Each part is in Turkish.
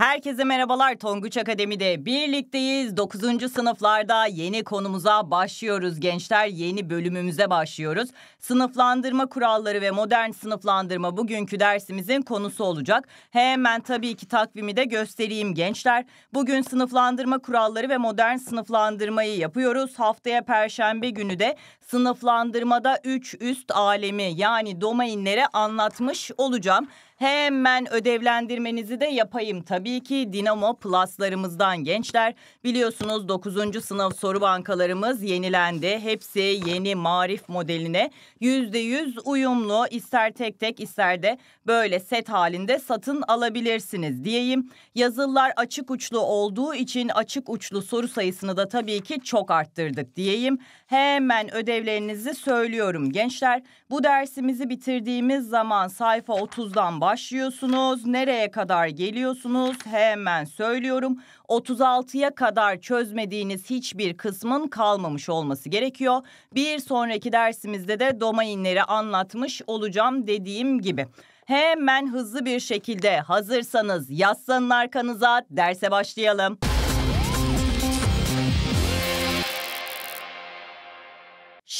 Herkese merhabalar Tonguç Akademi'de birlikteyiz. 9. sınıflarda yeni konumuza başlıyoruz. Gençler yeni bölümümüze başlıyoruz. Sınıflandırma kuralları ve modern sınıflandırma bugünkü dersimizin konusu olacak. Hemen tabii ki takvimi de göstereyim gençler. Bugün sınıflandırma kuralları ve modern sınıflandırmayı yapıyoruz. Haftaya perşembe günü de sınıflandırmada üç üst alemi yani domainlere anlatmış olacağım. Hemen ödevlendirmenizi de yapayım. Tabii ki Dinamo Plus'larımızdan gençler. Biliyorsunuz 9. sınav soru bankalarımız yenilendi. Hepsi yeni marif modeline %100 uyumlu. İster tek tek ister de böyle set halinde satın alabilirsiniz diyeyim. Yazılılar açık uçlu olduğu için açık uçlu soru sayısını da tabii ki çok arttırdık diyeyim. Hemen ödev ödevlerinizi söylüyorum gençler. Bu dersimizi bitirdiğimiz zaman sayfa 30'dan başlıyorsunuz. Nereye kadar geliyorsunuz? Hemen söylüyorum. 36'ya kadar çözmediğiniz hiçbir kısmın kalmamış olması gerekiyor. Bir sonraki dersimizde de domainleri anlatmış olacağım dediğim gibi. Hemen hızlı bir şekilde hazırsanız yaslanın arkanıza derse başlayalım.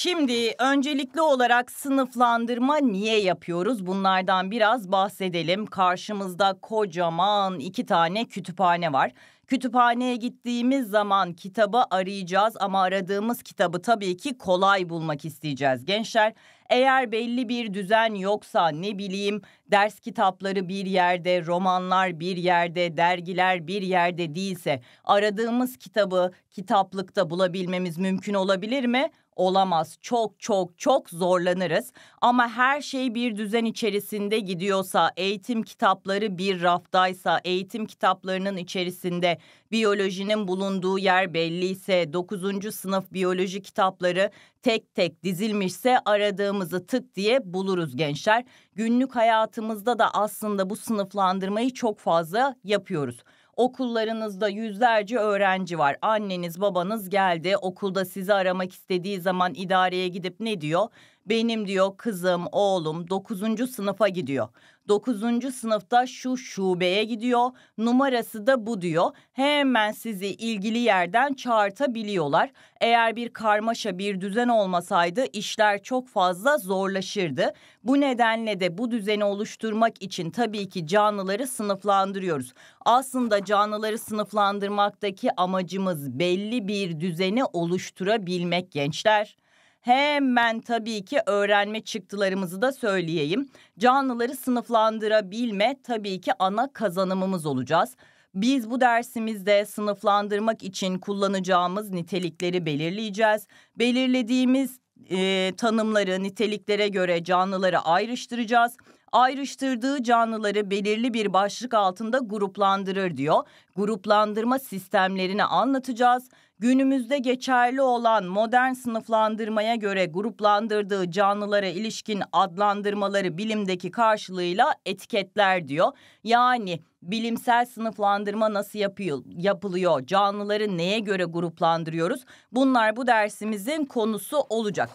Şimdi öncelikli olarak sınıflandırma niye yapıyoruz? Bunlardan biraz bahsedelim. Karşımızda kocaman iki tane kütüphane var. Kütüphaneye gittiğimiz zaman kitabı arayacağız ama aradığımız kitabı tabii ki kolay bulmak isteyeceğiz gençler. Eğer belli bir düzen yoksa ne bileyim ders kitapları bir yerde, romanlar bir yerde, dergiler bir yerde değilse aradığımız kitabı kitaplıkta bulabilmemiz mümkün olabilir mi? olamaz. Çok çok çok zorlanırız. Ama her şey bir düzen içerisinde gidiyorsa, eğitim kitapları bir raftaysa, eğitim kitaplarının içerisinde biyolojinin bulunduğu yer belliyse, 9. sınıf biyoloji kitapları tek tek dizilmişse aradığımızı tık diye buluruz gençler. Günlük hayatımızda da aslında bu sınıflandırmayı çok fazla yapıyoruz okullarınızda yüzlerce öğrenci var. Anneniz babanız geldi okulda sizi aramak istediği zaman idareye gidip ne diyor? Benim diyor kızım oğlum 9. sınıfa gidiyor. 9. sınıfta şu şubeye gidiyor, numarası da bu diyor. Hemen sizi ilgili yerden çağırtabiliyorlar. Eğer bir karmaşa, bir düzen olmasaydı işler çok fazla zorlaşırdı. Bu nedenle de bu düzeni oluşturmak için tabii ki canlıları sınıflandırıyoruz. Aslında canlıları sınıflandırmaktaki amacımız belli bir düzeni oluşturabilmek gençler. Hemen tabii ki öğrenme çıktılarımızı da söyleyeyim. Canlıları sınıflandırabilme tabii ki ana kazanımımız olacağız. Biz bu dersimizde sınıflandırmak için kullanacağımız nitelikleri belirleyeceğiz. Belirlediğimiz e, tanımları niteliklere göre canlıları ayrıştıracağız ayrıştırdığı canlıları belirli bir başlık altında gruplandırır diyor. Gruplandırma sistemlerini anlatacağız. Günümüzde geçerli olan modern sınıflandırmaya göre gruplandırdığı canlılara ilişkin adlandırmaları bilimdeki karşılığıyla etiketler diyor. Yani bilimsel sınıflandırma nasıl yapıyor, yapılıyor, canlıları neye göre gruplandırıyoruz? Bunlar bu dersimizin konusu olacak.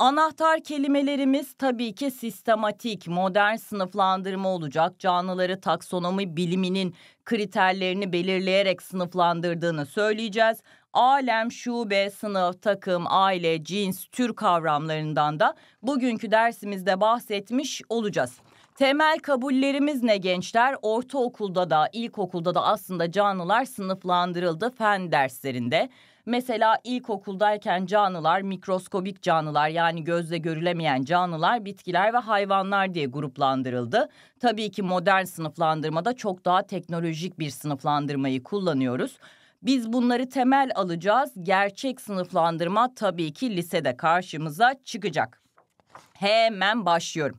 Anahtar kelimelerimiz tabii ki sistematik, modern sınıflandırma olacak. Canlıları taksonomi biliminin kriterlerini belirleyerek sınıflandırdığını söyleyeceğiz. Alem, şube, sınıf, takım, aile, cins, tür kavramlarından da bugünkü dersimizde bahsetmiş olacağız. Temel kabullerimiz ne gençler? Ortaokulda da ilkokulda da aslında canlılar sınıflandırıldı fen derslerinde. Mesela ilkokuldayken canlılar, mikroskobik canlılar yani gözle görülemeyen canlılar, bitkiler ve hayvanlar diye gruplandırıldı. Tabii ki modern sınıflandırmada çok daha teknolojik bir sınıflandırmayı kullanıyoruz. Biz bunları temel alacağız. Gerçek sınıflandırma tabii ki lisede karşımıza çıkacak. Hemen başlıyorum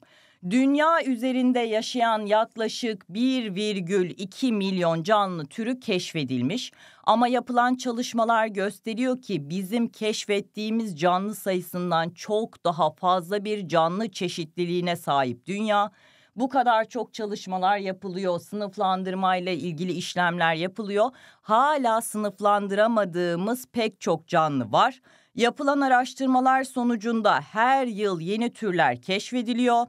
dünya üzerinde yaşayan yaklaşık 1,2 milyon canlı türü keşfedilmiş ama yapılan çalışmalar gösteriyor ki bizim keşfettiğimiz canlı sayısından çok daha fazla bir canlı çeşitliliğine sahip dünya. Bu kadar çok çalışmalar yapılıyor, sınıflandırma ile ilgili işlemler yapılıyor. Hala sınıflandıramadığımız pek çok canlı var. Yapılan araştırmalar sonucunda her yıl yeni türler keşfediliyor.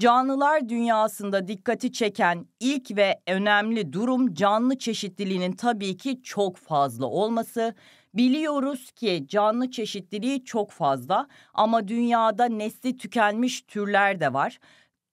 Canlılar dünyasında dikkati çeken ilk ve önemli durum canlı çeşitliliğinin tabii ki çok fazla olması. Biliyoruz ki canlı çeşitliliği çok fazla ama dünyada nesli tükenmiş türler de var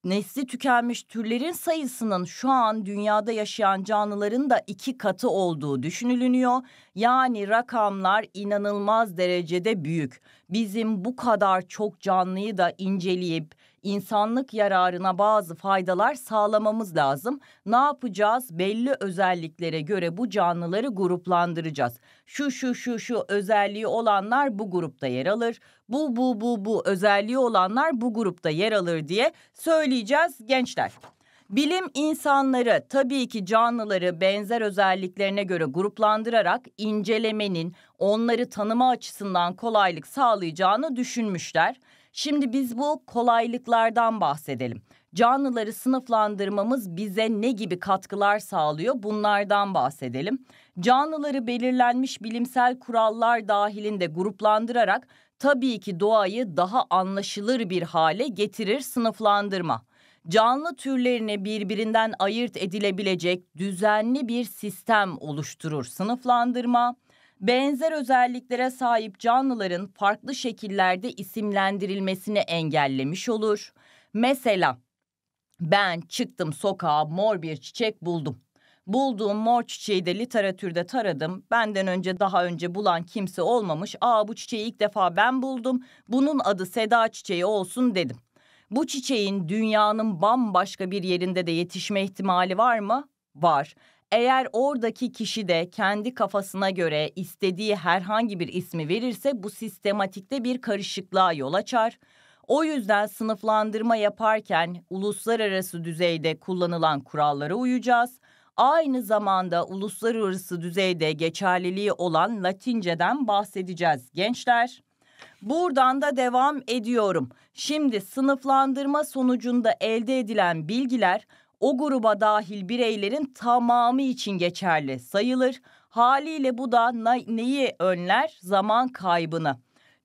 nesli tükenmiş türlerin sayısının şu an dünyada yaşayan canlıların da iki katı olduğu düşünülüyor. Yani rakamlar inanılmaz derecede büyük. Bizim bu kadar çok canlıyı da inceleyip insanlık yararına bazı faydalar sağlamamız lazım. Ne yapacağız? Belli özelliklere göre bu canlıları gruplandıracağız. Şu şu şu şu özelliği olanlar bu grupta yer alır. Bu bu bu bu özelliği olanlar bu grupta yer alır diye söyleyeceğiz gençler. Bilim insanları tabii ki canlıları benzer özelliklerine göre gruplandırarak incelemenin onları tanıma açısından kolaylık sağlayacağını düşünmüşler. Şimdi biz bu kolaylıklardan bahsedelim. Canlıları sınıflandırmamız bize ne gibi katkılar sağlıyor bunlardan bahsedelim. Canlıları belirlenmiş bilimsel kurallar dahilinde gruplandırarak tabii ki doğayı daha anlaşılır bir hale getirir sınıflandırma canlı türlerini birbirinden ayırt edilebilecek düzenli bir sistem oluşturur sınıflandırma benzer özelliklere sahip canlıların farklı şekillerde isimlendirilmesini engellemiş olur. Mesela ben çıktım sokağa mor bir çiçek buldum. Bulduğum mor çiçeği de literatürde taradım. Benden önce daha önce bulan kimse olmamış. Aa bu çiçeği ilk defa ben buldum. Bunun adı Seda çiçeği olsun dedim. Bu çiçeğin dünyanın bambaşka bir yerinde de yetişme ihtimali var mı? Var. Eğer oradaki kişi de kendi kafasına göre istediği herhangi bir ismi verirse bu sistematikte bir karışıklığa yol açar. O yüzden sınıflandırma yaparken uluslararası düzeyde kullanılan kurallara uyacağız. Aynı zamanda uluslararası düzeyde geçerliliği olan Latinceden bahsedeceğiz gençler. Buradan da devam ediyorum. Şimdi sınıflandırma sonucunda elde edilen bilgiler o gruba dahil bireylerin tamamı için geçerli sayılır. Haliyle bu da neyi önler? Zaman kaybını.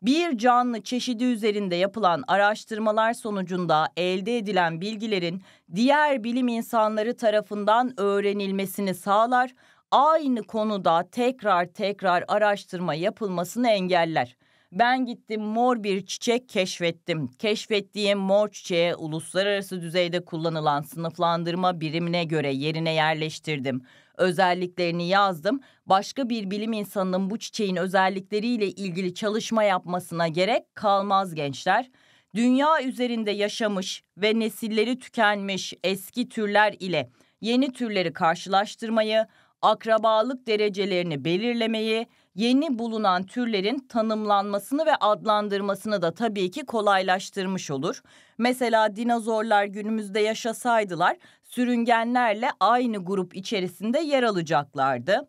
Bir canlı çeşidi üzerinde yapılan araştırmalar sonucunda elde edilen bilgilerin diğer bilim insanları tarafından öğrenilmesini sağlar, aynı konuda tekrar tekrar araştırma yapılmasını engeller. Ben gittim mor bir çiçek keşfettim. Keşfettiğim mor çiçeğe uluslararası düzeyde kullanılan sınıflandırma birimine göre yerine yerleştirdim. Özelliklerini yazdım. Başka bir bilim insanının bu çiçeğin özellikleriyle ilgili çalışma yapmasına gerek kalmaz gençler. Dünya üzerinde yaşamış ve nesilleri tükenmiş eski türler ile yeni türleri karşılaştırmayı, akrabalık derecelerini belirlemeyi yeni bulunan türlerin tanımlanmasını ve adlandırmasını da tabii ki kolaylaştırmış olur. Mesela dinozorlar günümüzde yaşasaydılar sürüngenlerle aynı grup içerisinde yer alacaklardı.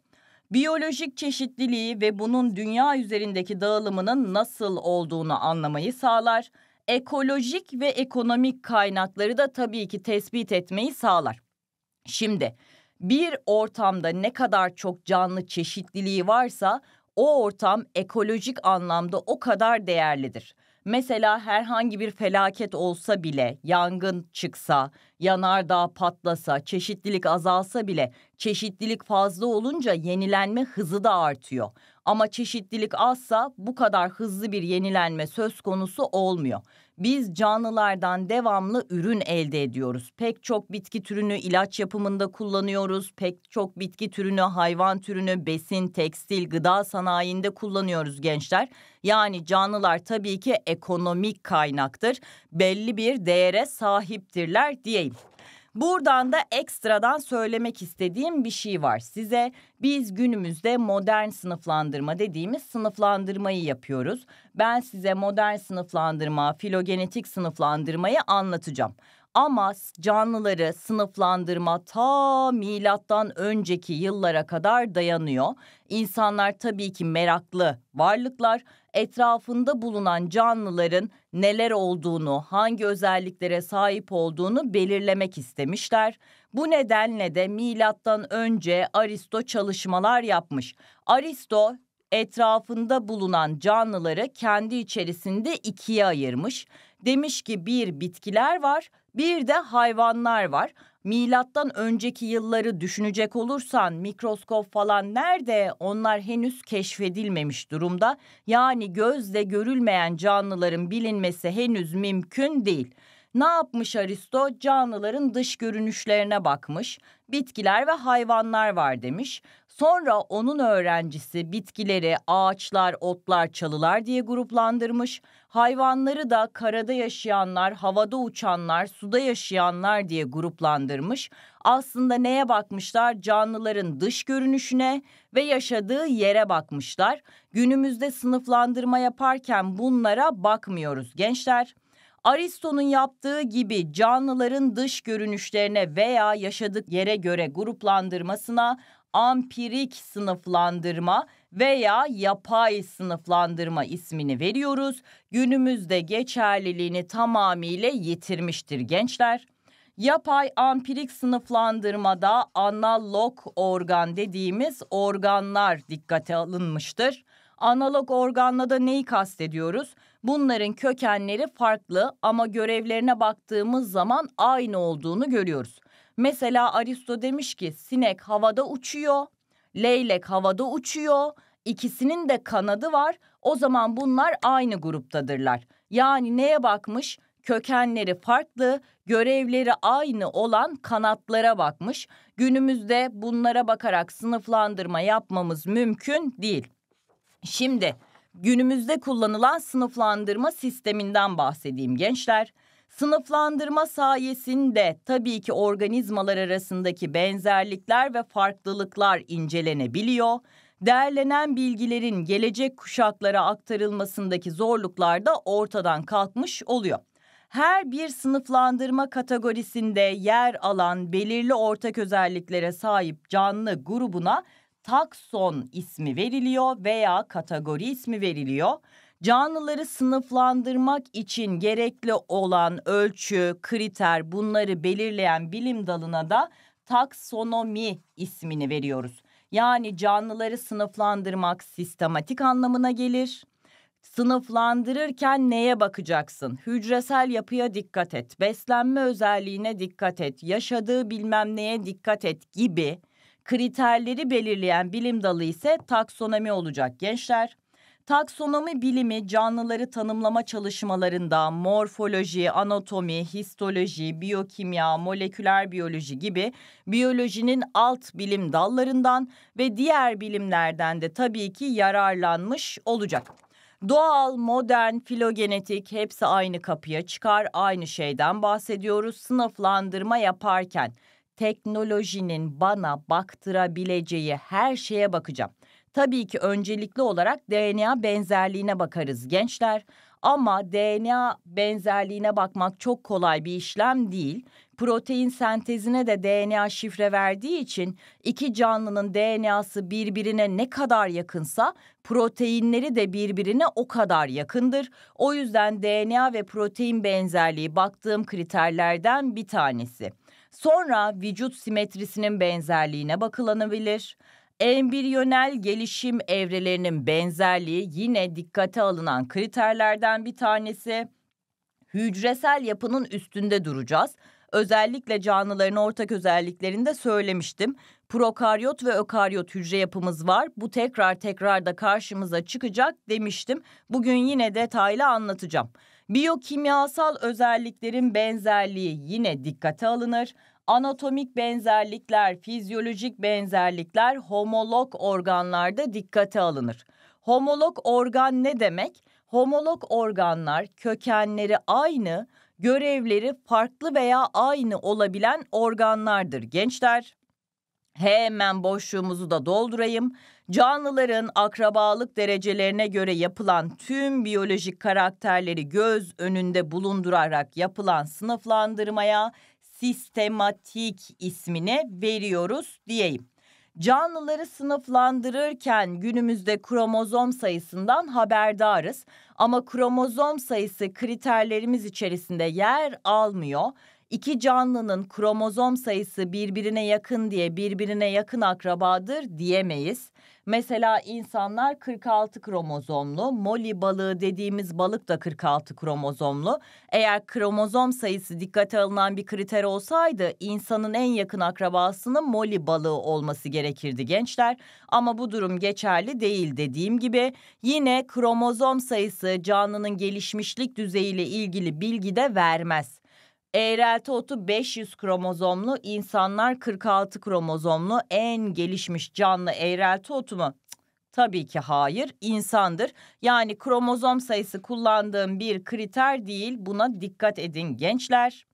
Biyolojik çeşitliliği ve bunun dünya üzerindeki dağılımının nasıl olduğunu anlamayı sağlar. Ekolojik ve ekonomik kaynakları da tabii ki tespit etmeyi sağlar. Şimdi bir ortamda ne kadar çok canlı çeşitliliği varsa o ortam ekolojik anlamda o kadar değerlidir. Mesela herhangi bir felaket olsa bile, yangın çıksa, yanardağ patlasa, çeşitlilik azalsa bile, çeşitlilik fazla olunca yenilenme hızı da artıyor. Ama çeşitlilik azsa bu kadar hızlı bir yenilenme söz konusu olmuyor. Biz canlılardan devamlı ürün elde ediyoruz. Pek çok bitki türünü ilaç yapımında kullanıyoruz. Pek çok bitki türünü, hayvan türünü, besin, tekstil, gıda sanayinde kullanıyoruz gençler. Yani canlılar tabii ki ekonomik kaynaktır. Belli bir değere sahiptirler diyeyim. Buradan da ekstradan söylemek istediğim bir şey var size. Biz günümüzde modern sınıflandırma dediğimiz sınıflandırmayı yapıyoruz. Ben size modern sınıflandırma, filogenetik sınıflandırmayı anlatacağım. Ama canlıları sınıflandırma ta milattan önceki yıllara kadar dayanıyor. İnsanlar tabii ki meraklı varlıklar etrafında bulunan canlıların neler olduğunu, hangi özelliklere sahip olduğunu belirlemek istemişler. Bu nedenle de milattan önce Aristo çalışmalar yapmış. Aristo etrafında bulunan canlıları kendi içerisinde ikiye ayırmış. Demiş ki bir bitkiler var, bir de hayvanlar var. Milattan önceki yılları düşünecek olursan mikroskop falan nerede? Onlar henüz keşfedilmemiş durumda. Yani gözle görülmeyen canlıların bilinmesi henüz mümkün değil. Ne yapmış Aristo? Canlıların dış görünüşlerine bakmış. Bitkiler ve hayvanlar var demiş. Sonra onun öğrencisi bitkileri, ağaçlar, otlar, çalılar diye gruplandırmış. Hayvanları da karada yaşayanlar, havada uçanlar, suda yaşayanlar diye gruplandırmış. Aslında neye bakmışlar? Canlıların dış görünüşüne ve yaşadığı yere bakmışlar. Günümüzde sınıflandırma yaparken bunlara bakmıyoruz gençler. Aristo'nun yaptığı gibi canlıların dış görünüşlerine veya yaşadık yere göre gruplandırmasına ampirik sınıflandırma veya yapay sınıflandırma ismini veriyoruz. Günümüzde geçerliliğini tamamıyla yitirmiştir gençler. Yapay ampirik sınıflandırmada analog organ dediğimiz organlar dikkate alınmıştır. Analog organla da neyi kastediyoruz? Bunların kökenleri farklı ama görevlerine baktığımız zaman aynı olduğunu görüyoruz. Mesela Aristo demiş ki sinek havada uçuyor, leylek havada uçuyor. ikisinin de kanadı var. O zaman bunlar aynı gruptadırlar. Yani neye bakmış? Kökenleri farklı, görevleri aynı olan kanatlara bakmış. Günümüzde bunlara bakarak sınıflandırma yapmamız mümkün değil. Şimdi günümüzde kullanılan sınıflandırma sisteminden bahsedeyim gençler. Sınıflandırma sayesinde tabii ki organizmalar arasındaki benzerlikler ve farklılıklar incelenebiliyor. Değerlenen bilgilerin gelecek kuşaklara aktarılmasındaki zorluklar da ortadan kalkmış oluyor her bir sınıflandırma kategorisinde yer alan belirli ortak özelliklere sahip canlı grubuna takson ismi veriliyor veya kategori ismi veriliyor. Canlıları sınıflandırmak için gerekli olan ölçü, kriter bunları belirleyen bilim dalına da taksonomi ismini veriyoruz. Yani canlıları sınıflandırmak sistematik anlamına gelir. Sınıflandırırken neye bakacaksın? Hücresel yapıya dikkat et, beslenme özelliğine dikkat et, yaşadığı bilmem neye dikkat et gibi kriterleri belirleyen bilim dalı ise taksonomi olacak gençler. Taksonomi bilimi canlıları tanımlama çalışmalarında morfoloji, anatomi, histoloji, biyokimya, moleküler biyoloji gibi biyolojinin alt bilim dallarından ve diğer bilimlerden de tabii ki yararlanmış olacak. Doğal, modern, filogenetik hepsi aynı kapıya çıkar, aynı şeyden bahsediyoruz sınıflandırma yaparken. Teknolojinin bana baktırabileceği her şeye bakacağım. Tabii ki öncelikli olarak DNA benzerliğine bakarız gençler. Ama DNA benzerliğine bakmak çok kolay bir işlem değil. Protein sentezine de DNA şifre verdiği için iki canlının DNA'sı birbirine ne kadar yakınsa proteinleri de birbirine o kadar yakındır. O yüzden DNA ve protein benzerliği baktığım kriterlerden bir tanesi. Sonra vücut simetrisinin benzerliğine bakılanabilir. Embriyonel gelişim evrelerinin benzerliği yine dikkate alınan kriterlerden bir tanesi. Hücresel yapının üstünde duracağız. Özellikle canlıların ortak özelliklerinde söylemiştim. Prokaryot ve ökaryot hücre yapımız var. Bu tekrar tekrar da karşımıza çıkacak demiştim. Bugün yine detaylı anlatacağım. Biyokimyasal özelliklerin benzerliği yine dikkate alınır anatomik benzerlikler, fizyolojik benzerlikler homolog organlarda dikkate alınır. Homolog organ ne demek? Homolog organlar kökenleri aynı, görevleri farklı veya aynı olabilen organlardır gençler. Hemen boşluğumuzu da doldurayım. Canlıların akrabalık derecelerine göre yapılan tüm biyolojik karakterleri göz önünde bulundurarak yapılan sınıflandırmaya sistematik ismini veriyoruz diyeyim. Canlıları sınıflandırırken günümüzde kromozom sayısından haberdarız ama kromozom sayısı kriterlerimiz içerisinde yer almıyor. İki canlının kromozom sayısı birbirine yakın diye birbirine yakın akrabadır diyemeyiz. Mesela insanlar 46 kromozomlu, moli balığı dediğimiz balık da 46 kromozomlu. Eğer kromozom sayısı dikkate alınan bir kriter olsaydı insanın en yakın akrabasının moli balığı olması gerekirdi gençler. Ama bu durum geçerli değil dediğim gibi yine kromozom sayısı canlının gelişmişlik düzeyiyle ilgili bilgi de vermez. Eğrelti otu 500 kromozomlu, insanlar 46 kromozomlu en gelişmiş canlı eğrelti otu mu? tabii ki hayır, insandır. Yani kromozom sayısı kullandığım bir kriter değil, buna dikkat edin gençler.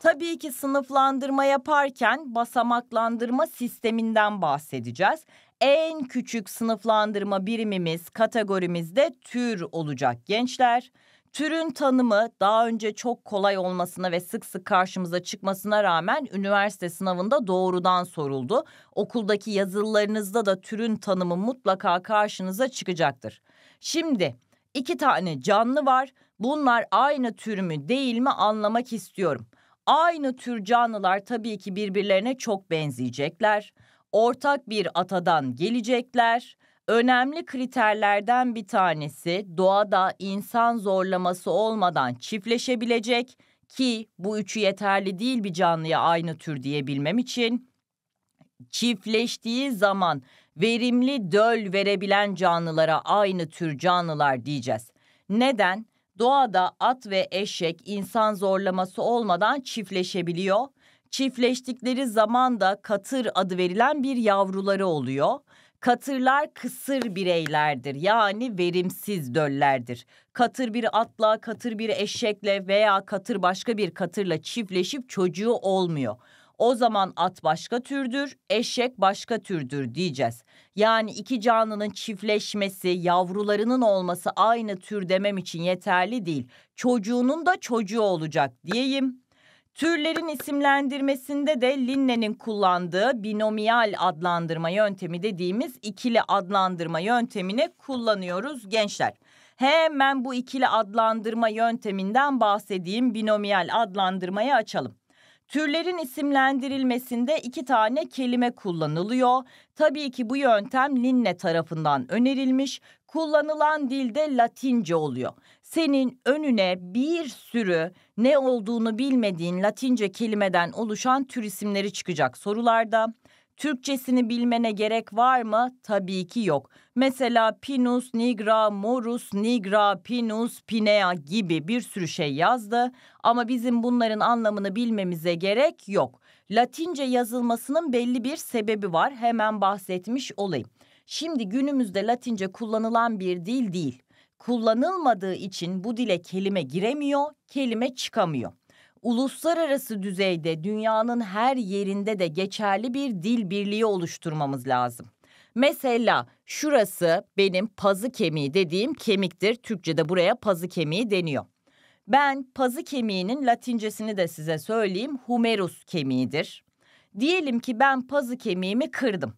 Tabii ki sınıflandırma yaparken basamaklandırma sisteminden bahsedeceğiz. En küçük sınıflandırma birimimiz, kategorimizde tür olacak gençler. Türün tanımı daha önce çok kolay olmasına ve sık sık karşımıza çıkmasına rağmen üniversite sınavında doğrudan soruldu. Okuldaki yazılarınızda da türün tanımı mutlaka karşınıza çıkacaktır. Şimdi iki tane canlı var. Bunlar aynı tür mü değil mi anlamak istiyorum. Aynı tür canlılar tabii ki birbirlerine çok benzeyecekler. Ortak bir atadan gelecekler Önemli kriterlerden bir tanesi doğada insan zorlaması olmadan çiftleşebilecek ki bu üçü yeterli değil bir canlıya aynı tür diyebilmem için çiftleştiği zaman verimli döl verebilen canlılara aynı tür canlılar diyeceğiz. Neden? Doğada at ve eşek insan zorlaması olmadan çiftleşebiliyor. Çiftleştikleri zaman da katır adı verilen bir yavruları oluyor. Katırlar kısır bireylerdir yani verimsiz döllerdir. Katır bir atla, katır bir eşekle veya katır başka bir katırla çiftleşip çocuğu olmuyor. O zaman at başka türdür, eşek başka türdür diyeceğiz. Yani iki canlının çiftleşmesi, yavrularının olması aynı tür demem için yeterli değil. Çocuğunun da çocuğu olacak diyeyim. Türlerin isimlendirmesinde de Linne'nin kullandığı binomial adlandırma yöntemi dediğimiz ikili adlandırma yöntemini kullanıyoruz gençler. Hemen bu ikili adlandırma yönteminden bahsedeyim. Binomial adlandırmayı açalım. Türlerin isimlendirilmesinde iki tane kelime kullanılıyor. Tabii ki bu yöntem Linne tarafından önerilmiş. Kullanılan dilde Latince oluyor. Senin önüne bir sürü ne olduğunu bilmediğin Latince kelimeden oluşan tür isimleri çıkacak sorularda. Türkçesini bilmene gerek var mı? Tabii ki yok. Mesela Pinus nigra morus nigra pinus pinea gibi bir sürü şey yazdı ama bizim bunların anlamını bilmemize gerek yok. Latince yazılmasının belli bir sebebi var. Hemen bahsetmiş olayım. Şimdi günümüzde Latince kullanılan bir dil değil. Kullanılmadığı için bu dile kelime giremiyor, kelime çıkamıyor uluslararası düzeyde dünyanın her yerinde de geçerli bir dil birliği oluşturmamız lazım. Mesela şurası benim pazı kemiği dediğim kemiktir. Türkçe'de buraya pazı kemiği deniyor. Ben pazı kemiğinin latincesini de size söyleyeyim. Humerus kemiğidir. Diyelim ki ben pazı kemiğimi kırdım.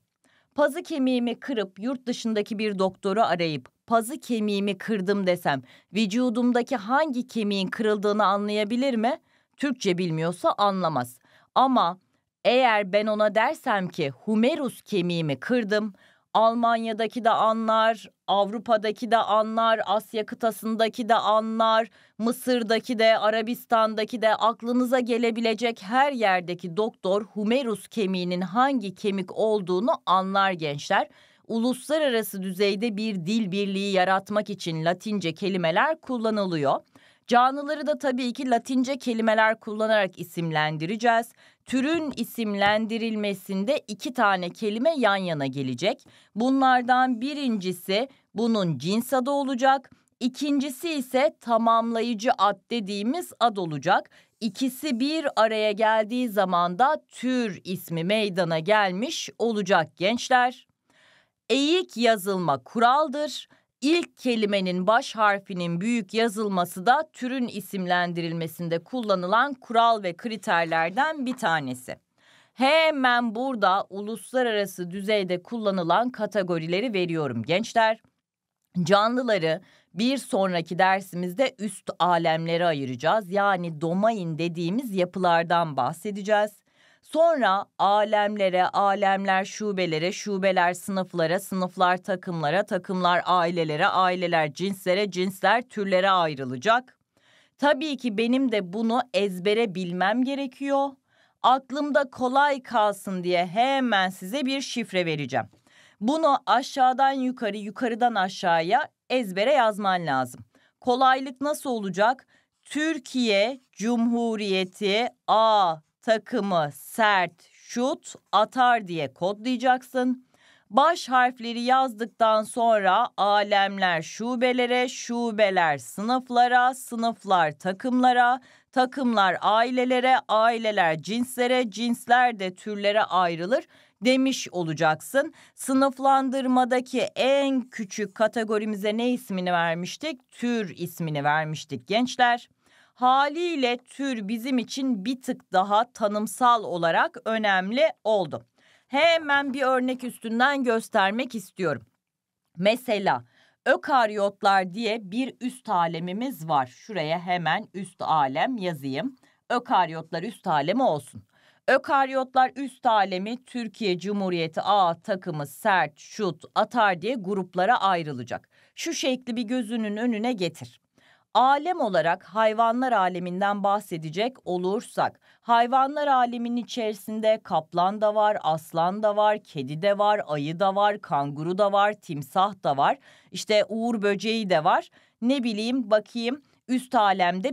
Pazı kemiğimi kırıp yurt dışındaki bir doktoru arayıp pazı kemiğimi kırdım desem vücudumdaki hangi kemiğin kırıldığını anlayabilir mi? Türkçe bilmiyorsa anlamaz. Ama eğer ben ona dersem ki humerus kemiğimi kırdım, Almanya'daki de anlar, Avrupa'daki de anlar, Asya kıtasındaki de anlar, Mısır'daki de, Arabistan'daki de aklınıza gelebilecek her yerdeki doktor humerus kemiğinin hangi kemik olduğunu anlar gençler. Uluslararası düzeyde bir dil birliği yaratmak için Latince kelimeler kullanılıyor. Canlıları da tabii ki Latince kelimeler kullanarak isimlendireceğiz. Türün isimlendirilmesinde iki tane kelime yan yana gelecek. Bunlardan birincisi bunun cins adı olacak. İkincisi ise tamamlayıcı ad dediğimiz ad olacak. İkisi bir araya geldiği zaman da tür ismi meydana gelmiş olacak gençler. Eğik yazılma kuraldır ilk kelimenin baş harfinin büyük yazılması da türün isimlendirilmesinde kullanılan kural ve kriterlerden bir tanesi. Hemen burada uluslararası düzeyde kullanılan kategorileri veriyorum gençler. Canlıları bir sonraki dersimizde üst alemlere ayıracağız. Yani domain dediğimiz yapılardan bahsedeceğiz. Sonra alemlere, alemler şubelere, şubeler sınıflara, sınıflar takımlara, takımlar ailelere, aileler cinslere, cinsler türlere ayrılacak. Tabii ki benim de bunu ezbere bilmem gerekiyor. Aklımda kolay kalsın diye hemen size bir şifre vereceğim. Bunu aşağıdan yukarı, yukarıdan aşağıya ezbere yazman lazım. Kolaylık nasıl olacak? Türkiye Cumhuriyeti A takımı sert şut atar diye kodlayacaksın. Baş harfleri yazdıktan sonra alemler şubelere, şubeler sınıflara, sınıflar takımlara, takımlar ailelere, aileler cinslere, cinsler de türlere ayrılır demiş olacaksın. Sınıflandırmadaki en küçük kategorimize ne ismini vermiştik? Tür ismini vermiştik gençler. Haliyle tür bizim için bir tık daha tanımsal olarak önemli oldu. Hemen bir örnek üstünden göstermek istiyorum. Mesela ökaryotlar diye bir üst alemimiz var. Şuraya hemen üst alem yazayım. Ökaryotlar üst alemi olsun. Ökaryotlar üst alemi Türkiye Cumhuriyeti A takımı sert, şut, atar diye gruplara ayrılacak. Şu şekli bir gözünün önüne getir alem olarak hayvanlar aleminden bahsedecek olursak hayvanlar aleminin içerisinde kaplan da var, aslan da var, kedi de var, ayı da var, kanguru da var, timsah da var. işte uğur böceği de var. Ne bileyim bakayım üst alemde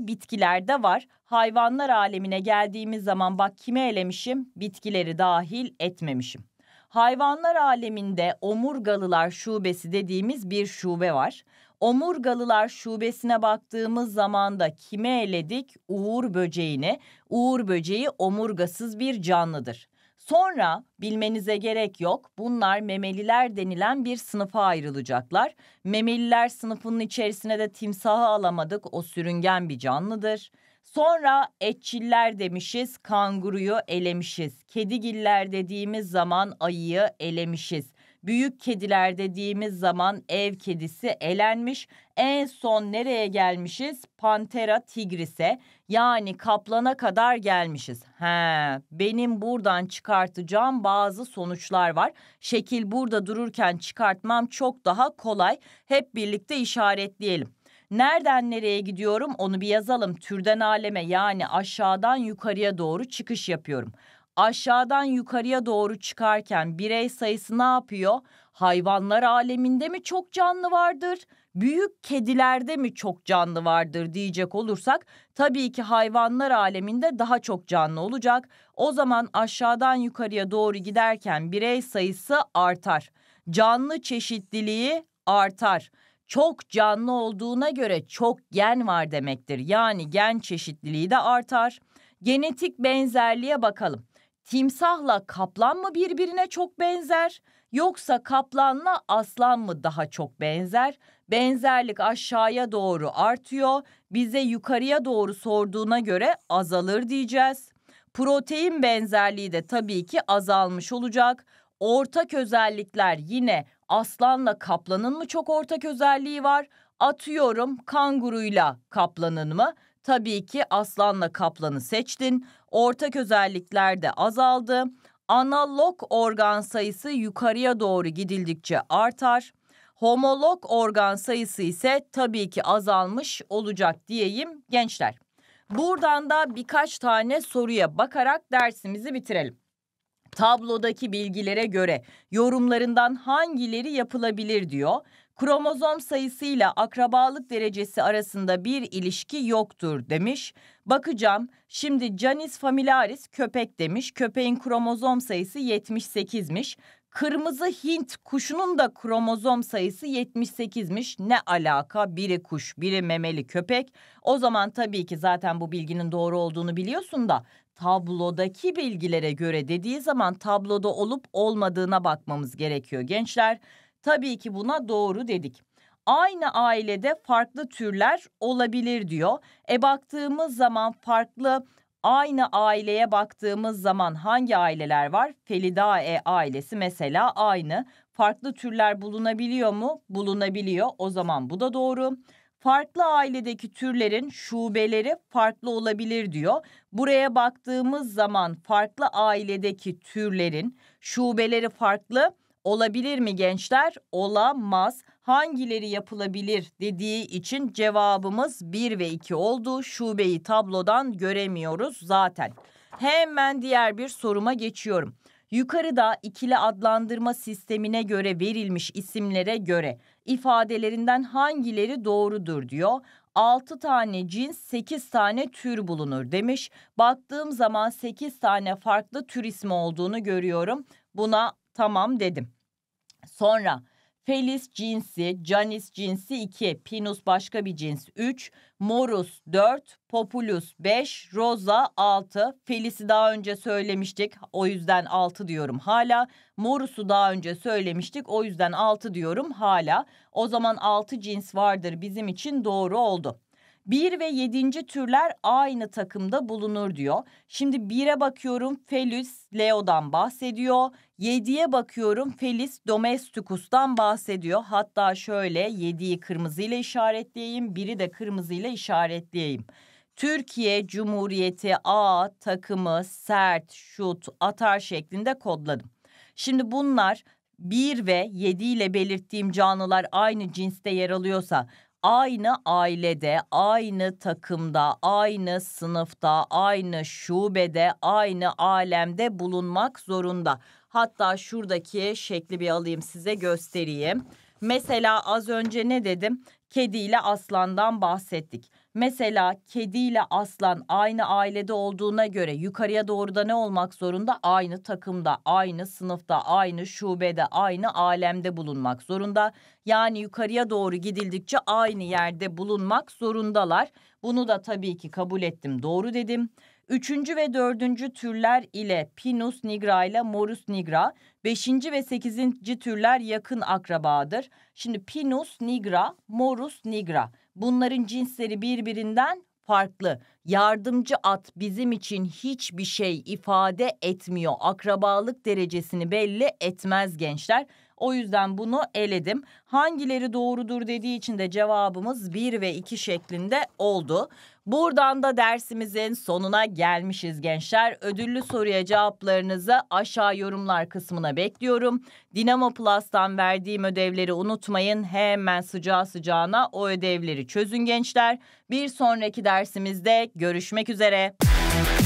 de var. Hayvanlar alemine geldiğimiz zaman bak kime elemişim? Bitkileri dahil etmemişim. Hayvanlar aleminde omurgalılar şubesi dediğimiz bir şube var. Omurgalılar şubesine baktığımız zaman da kime eledik? Uğur böceğini. Uğur böceği omurgasız bir canlıdır. Sonra bilmenize gerek yok. Bunlar memeliler denilen bir sınıfa ayrılacaklar. Memeliler sınıfının içerisine de timsahı alamadık. O sürüngen bir canlıdır. Sonra etçiller demişiz, kanguruyu elemişiz. Kedigiller dediğimiz zaman ayıyı elemişiz. Büyük kediler dediğimiz zaman ev kedisi elenmiş. En son nereye gelmişiz? Pantera tigris'e yani kaplana kadar gelmişiz. He, benim buradan çıkartacağım bazı sonuçlar var. Şekil burada dururken çıkartmam çok daha kolay. Hep birlikte işaretleyelim. Nereden nereye gidiyorum onu bir yazalım. Türden aleme yani aşağıdan yukarıya doğru çıkış yapıyorum aşağıdan yukarıya doğru çıkarken birey sayısı ne yapıyor? Hayvanlar aleminde mi çok canlı vardır? Büyük kedilerde mi çok canlı vardır diyecek olursak tabii ki hayvanlar aleminde daha çok canlı olacak. O zaman aşağıdan yukarıya doğru giderken birey sayısı artar. Canlı çeşitliliği artar çok canlı olduğuna göre çok gen var demektir. Yani gen çeşitliliği de artar. Genetik benzerliğe bakalım. Timsahla kaplan mı birbirine çok benzer yoksa kaplanla aslan mı daha çok benzer? Benzerlik aşağıya doğru artıyor. Bize yukarıya doğru sorduğuna göre azalır diyeceğiz. Protein benzerliği de tabii ki azalmış olacak. Ortak özellikler yine aslanla kaplanın mı çok ortak özelliği var? Atıyorum kanguruyla kaplanın mı? Tabii ki aslanla kaplanı seçtin. Ortak özellikler de azaldı. Analog organ sayısı yukarıya doğru gidildikçe artar. Homolog organ sayısı ise tabii ki azalmış olacak diyeyim gençler. Buradan da birkaç tane soruya bakarak dersimizi bitirelim. Tablodaki bilgilere göre yorumlarından hangileri yapılabilir diyor kromozom sayısıyla akrabalık derecesi arasında bir ilişki yoktur demiş. Bakacağım şimdi Canis familiaris köpek demiş. Köpeğin kromozom sayısı 78'miş. Kırmızı Hint kuşunun da kromozom sayısı 78'miş. Ne alaka? Biri kuş, biri memeli köpek. O zaman tabii ki zaten bu bilginin doğru olduğunu biliyorsun da tablodaki bilgilere göre dediği zaman tabloda olup olmadığına bakmamız gerekiyor gençler. Tabii ki buna doğru dedik. Aynı ailede farklı türler olabilir diyor. E baktığımız zaman farklı aynı aileye baktığımız zaman hangi aileler var? Felidae ailesi mesela aynı. Farklı türler bulunabiliyor mu? Bulunabiliyor. O zaman bu da doğru. Farklı ailedeki türlerin şubeleri farklı olabilir diyor. Buraya baktığımız zaman farklı ailedeki türlerin şubeleri farklı Olabilir mi gençler? Olamaz. Hangileri yapılabilir dediği için cevabımız 1 ve 2 oldu. Şubeyi tablodan göremiyoruz zaten. Hemen diğer bir soruma geçiyorum. Yukarıda ikili adlandırma sistemine göre verilmiş isimlere göre ifadelerinden hangileri doğrudur diyor. 6 tane cins 8 tane tür bulunur demiş. Baktığım zaman 8 tane farklı tür ismi olduğunu görüyorum. Buna tamam dedim. Sonra Felis cinsi, Canis cinsi 2, Pinus başka bir cins 3, Morus 4, Populus 5, Rosa 6. Felis'i daha önce söylemiştik o yüzden 6 diyorum hala. Morus'u daha önce söylemiştik o yüzden 6 diyorum hala. O zaman 6 cins vardır bizim için doğru oldu. 1 ve 7. türler aynı takımda bulunur diyor. Şimdi 1'e bakıyorum Felis Leo'dan bahsediyor. 7'ye bakıyorum Felis Domesticus'tan bahsediyor. Hatta şöyle 7'yi kırmızıyla işaretleyeyim, 1'i de kırmızıyla işaretleyeyim. Türkiye Cumhuriyeti A takımı sert, şut, atar şeklinde kodladım. Şimdi bunlar 1 ve 7 ile belirttiğim canlılar aynı cinste yer alıyorsa aynı ailede, aynı takımda, aynı sınıfta, aynı şubede, aynı alemde bulunmak zorunda. Hatta şuradaki şekli bir alayım size göstereyim. Mesela az önce ne dedim? Kedi ile aslandan bahsettik. Mesela kediyle aslan aynı ailede olduğuna göre yukarıya doğru da ne olmak zorunda? Aynı takımda, aynı sınıfta, aynı şubede, aynı alemde bulunmak zorunda. Yani yukarıya doğru gidildikçe aynı yerde bulunmak zorundalar. Bunu da tabii ki kabul ettim, doğru dedim. Üçüncü ve dördüncü türler ile Pinus nigra ile Morus nigra, beşinci ve sekizinci türler yakın akrabadır. Şimdi Pinus nigra, Morus nigra bunların cinsleri birbirinden farklı. Yardımcı at bizim için hiçbir şey ifade etmiyor. Akrabalık derecesini belli etmez gençler. O yüzden bunu eledim. Hangileri doğrudur dediği için de cevabımız 1 ve 2 şeklinde oldu. Buradan da dersimizin sonuna gelmişiz gençler. Ödüllü soruya cevaplarınızı aşağı yorumlar kısmına bekliyorum. Dinamo Plus'tan verdiğim ödevleri unutmayın. Hemen sıcağı sıcağına o ödevleri çözün gençler. Bir sonraki dersimizde görüşmek üzere.